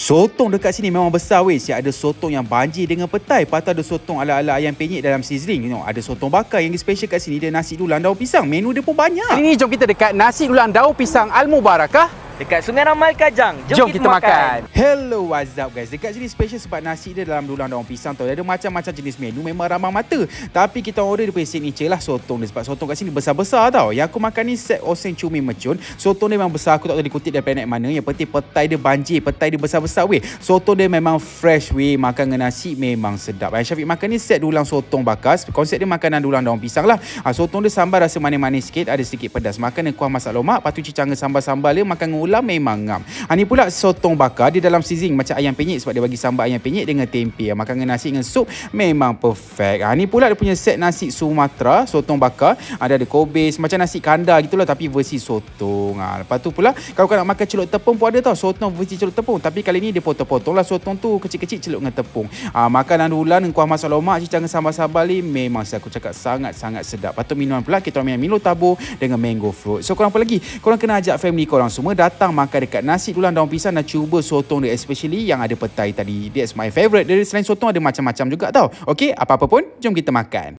Sotong dekat sini memang besar weh. Siap ada sotong yang banjir dengan petai. Lepas ada sotong ala-ala ayam penyet dalam sizzling. You know, ada sotong bakar yang special kat sini. Dia nasi dulang daun pisang. Menu dia pun banyak. Ini jom kita dekat nasi dulang daun pisang Al-Mubarakah dekat Sungai Ramai Kajang. Jom, Jom kita, kita makan. makan. Hello what's up guys. Dekat sini special sebab nasi dia dalam dulang daun pisang tau. Dia ada macam-macam jenis menu memang ramah mata. Tapi kita order daripada signature lah sotong dia sebab sotong kat sini besar-besar tau. Yang aku makan ni set oseng cumi mecun. Sotong dia memang besar aku tak tahu dikutip dari planet mana. Yang penting petai dia banjir, petai dia besar-besar weh. Sotong dia memang fresh weh. Makan dengan nasi memang sedap. Ayah Syafiq makan ni set dulang sotong bakas. Konsep dia makanan dulang daun pisang lah. Ha, sotong dia sambal rasa manis-manis sikit, ada sedikit pedas. Makan dengan kuah masak lomak, patu cicang sambal-sambal dia makan dengan pula memang ngam. Ha ni pula sotong bakar dia dalam seasoning macam ayam penyet sebab dia bagi sambal ayam penyet dengan tempe. Ha, makan dengan nasi dengan sup memang perfect. Ha ni pula dia punya set nasi Sumatera sotong bakar. Ha, ada ada kobis macam nasi kandar gitulah tapi versi sotong. Ha lepas tu pula kalau kau nak makan celup tepung pun ada tau sotong versi celup tepung tapi kali ni dia potong potonglah sotong tu kecil-kecil celup dengan tepung. Ha, makanan ulan dengan kuah masak lomak cicah dengan sambal sambal ni memang saya aku cakap sangat-sangat sedap. Patut minuman pula kita minum Milo Tabo dengan mango fruit. So korang apa lagi? Korang kena ajak family korang semua datang datang makan dekat nasi tulang daun pisang dan cuba sotong dia especially yang ada petai tadi. That's my favourite. Dari selain sotong ada macam-macam juga tau. Okay, apa-apa pun, jom kita makan.